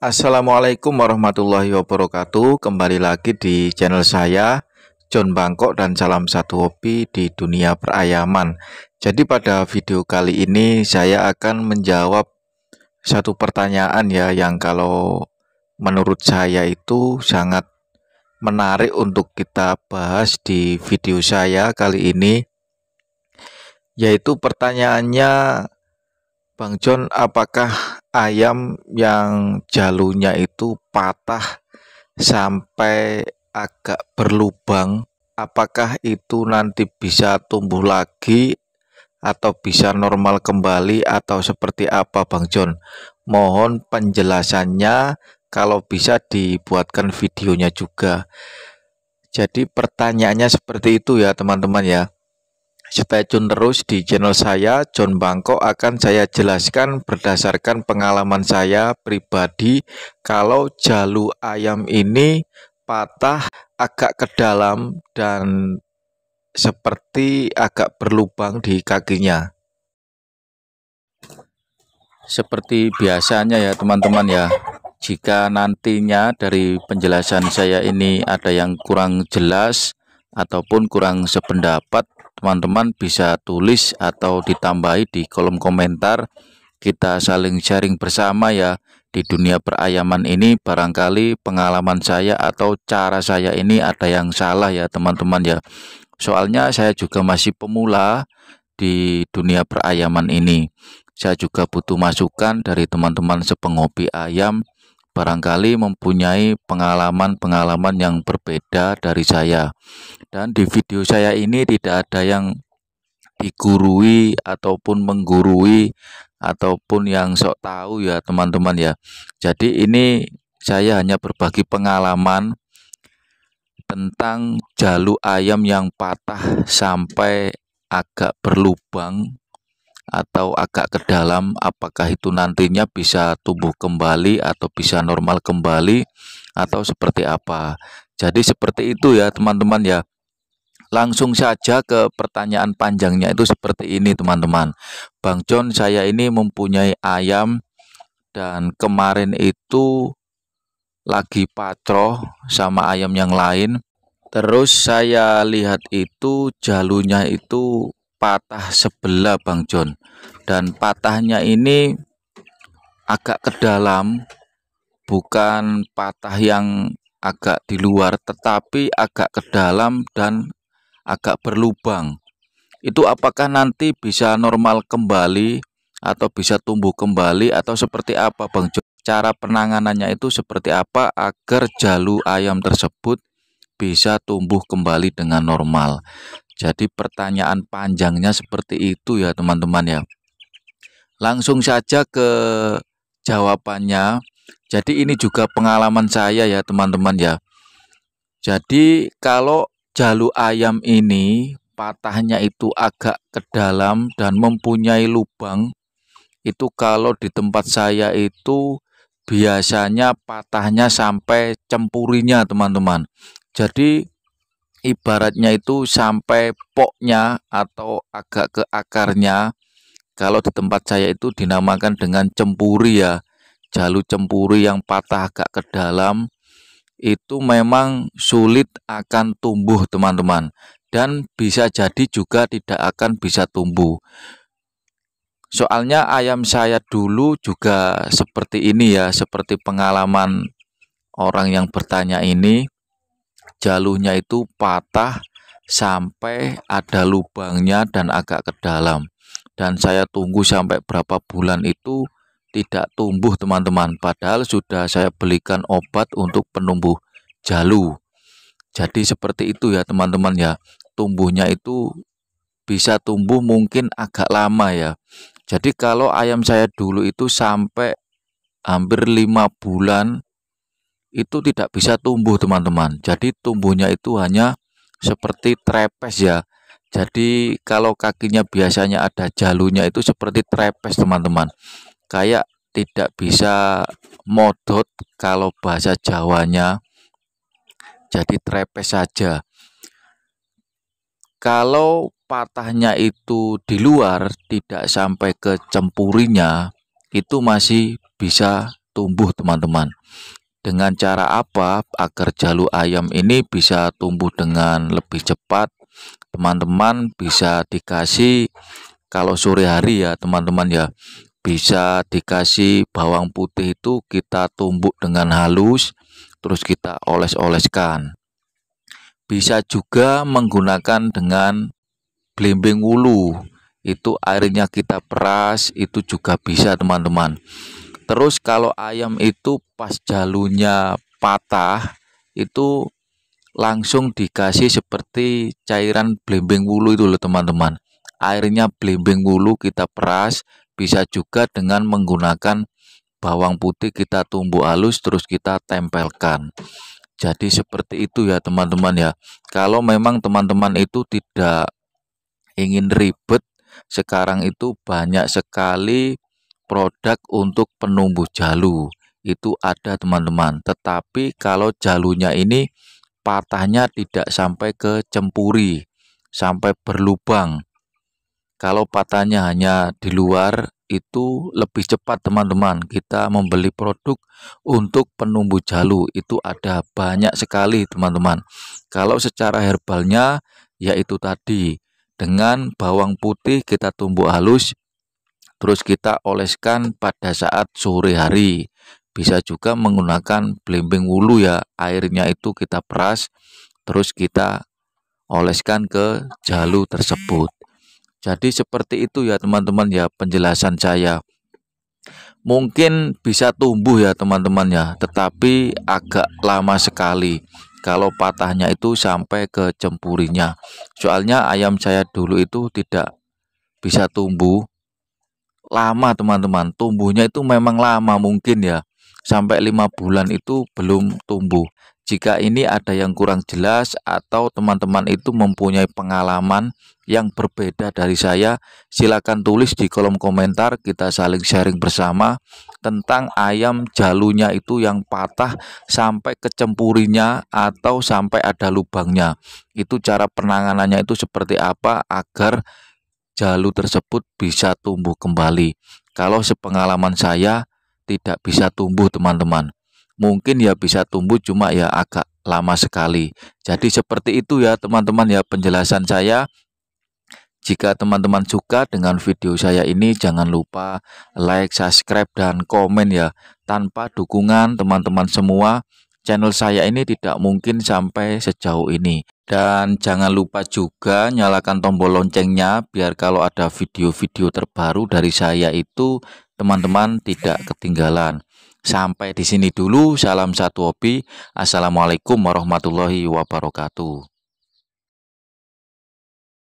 Assalamualaikum warahmatullahi wabarakatuh Kembali lagi di channel saya John Bangkok dan salam satu hobi di dunia perayaman Jadi pada video kali ini saya akan menjawab satu pertanyaan ya Yang kalau menurut saya itu sangat menarik untuk kita bahas di video saya kali ini Yaitu pertanyaannya Bang John, apakah ayam yang jalunya itu patah sampai agak berlubang, apakah itu nanti bisa tumbuh lagi atau bisa normal kembali atau seperti apa Bang John? Mohon penjelasannya kalau bisa dibuatkan videonya juga. Jadi pertanyaannya seperti itu ya teman-teman ya. Stay tune terus di channel saya, John Bangkok akan saya jelaskan berdasarkan pengalaman saya pribadi kalau jalur ayam ini patah agak ke dalam dan seperti agak berlubang di kakinya. Seperti biasanya ya teman-teman ya, jika nantinya dari penjelasan saya ini ada yang kurang jelas ataupun kurang sependapat teman-teman bisa tulis atau ditambahi di kolom komentar kita saling sharing bersama ya di dunia perayaman ini barangkali pengalaman saya atau cara saya ini ada yang salah ya teman-teman ya soalnya saya juga masih pemula di dunia perayaman ini saya juga butuh masukan dari teman-teman sepengopi ayam barangkali mempunyai pengalaman-pengalaman yang berbeda dari saya. Dan di video saya ini tidak ada yang digurui ataupun menggurui ataupun yang sok tahu ya teman-teman ya. Jadi ini saya hanya berbagi pengalaman tentang jalur ayam yang patah sampai agak berlubang atau agak ke dalam apakah itu nantinya bisa tumbuh kembali atau bisa normal kembali atau seperti apa jadi seperti itu ya teman-teman ya langsung saja ke pertanyaan panjangnya itu seperti ini teman-teman Bang John saya ini mempunyai ayam dan kemarin itu lagi patroh sama ayam yang lain terus saya lihat itu jalunya itu patah sebelah Bang John dan patahnya ini agak ke dalam bukan patah yang agak di luar tetapi agak ke dalam dan agak berlubang itu apakah nanti bisa normal kembali atau bisa tumbuh kembali atau seperti apa Bang John cara penanganannya itu seperti apa agar jalu ayam tersebut bisa tumbuh kembali dengan normal jadi pertanyaan panjangnya seperti itu ya teman-teman ya. Langsung saja ke jawabannya. Jadi ini juga pengalaman saya ya teman-teman ya. Jadi kalau jalu ayam ini patahnya itu agak ke dalam dan mempunyai lubang itu kalau di tempat saya itu biasanya patahnya sampai cempurinya teman-teman jadi ibaratnya itu sampai poknya atau agak ke akarnya kalau di tempat saya itu dinamakan dengan cempuri ya jalu cempuri yang patah agak ke dalam itu memang sulit akan tumbuh teman-teman dan bisa jadi juga tidak akan bisa tumbuh soalnya ayam saya dulu juga seperti ini ya seperti pengalaman orang yang bertanya ini jaluhnya itu patah sampai ada lubangnya dan agak ke dalam dan saya tunggu sampai berapa bulan itu tidak tumbuh teman-teman padahal sudah saya belikan obat untuk penumbuh jalu jadi seperti itu ya teman-teman ya tumbuhnya itu bisa tumbuh mungkin agak lama ya jadi kalau ayam saya dulu itu sampai hampir lima bulan itu tidak bisa tumbuh teman-teman jadi tumbuhnya itu hanya seperti trepes ya jadi kalau kakinya biasanya ada jalunya itu seperti trepes teman-teman kayak tidak bisa modot kalau bahasa Jawanya jadi trepes saja kalau patahnya itu di luar tidak sampai ke cempurinya itu masih bisa tumbuh teman-teman dengan cara apa agar jalur ayam ini bisa tumbuh dengan lebih cepat teman-teman bisa dikasih kalau sore hari ya teman-teman ya bisa dikasih bawang putih itu kita tumbuk dengan halus terus kita oles-oleskan bisa juga menggunakan dengan belimbing wulu itu airnya kita peras itu juga bisa teman-teman Terus kalau ayam itu pas jalunya patah itu langsung dikasih seperti cairan blembing wulu itu loh teman-teman. Airnya blembing wulu kita peras, bisa juga dengan menggunakan bawang putih kita tumbuh halus terus kita tempelkan. Jadi seperti itu ya teman-teman ya. Kalau memang teman-teman itu tidak ingin ribet, sekarang itu banyak sekali produk untuk penumbuh jalu itu ada teman-teman tetapi kalau jalunya ini patahnya tidak sampai ke cempuri sampai berlubang kalau patahnya hanya di luar itu lebih cepat teman-teman kita membeli produk untuk penumbuh jalu itu ada banyak sekali teman-teman kalau secara herbalnya yaitu tadi dengan bawang putih kita tumbuh halus terus kita oleskan pada saat sore hari bisa juga menggunakan belimbing wulu ya airnya itu kita peras terus kita oleskan ke jalu tersebut jadi seperti itu ya teman-teman ya penjelasan saya mungkin bisa tumbuh ya teman-teman ya tetapi agak lama sekali kalau patahnya itu sampai ke cempurinya. soalnya ayam saya dulu itu tidak bisa tumbuh lama teman-teman tumbuhnya itu memang lama mungkin ya sampai lima bulan itu belum tumbuh jika ini ada yang kurang jelas atau teman-teman itu mempunyai pengalaman yang berbeda dari saya silakan tulis di kolom komentar kita saling sharing bersama tentang ayam jalunya itu yang patah sampai kecempurinya atau sampai ada lubangnya itu cara penanganannya itu seperti apa agar jalu tersebut bisa tumbuh kembali. Kalau sepengalaman saya tidak bisa tumbuh teman-teman. Mungkin ya bisa tumbuh cuma ya agak lama sekali. Jadi seperti itu ya teman-teman ya penjelasan saya. Jika teman-teman suka dengan video saya ini jangan lupa like, subscribe dan komen ya. Tanpa dukungan teman-teman semua channel saya ini tidak mungkin sampai sejauh ini. Dan jangan lupa juga nyalakan tombol loncengnya biar kalau ada video-video terbaru dari saya itu teman-teman tidak ketinggalan. Sampai di sini dulu, salam satu hobi. Assalamualaikum warahmatullahi wabarakatuh.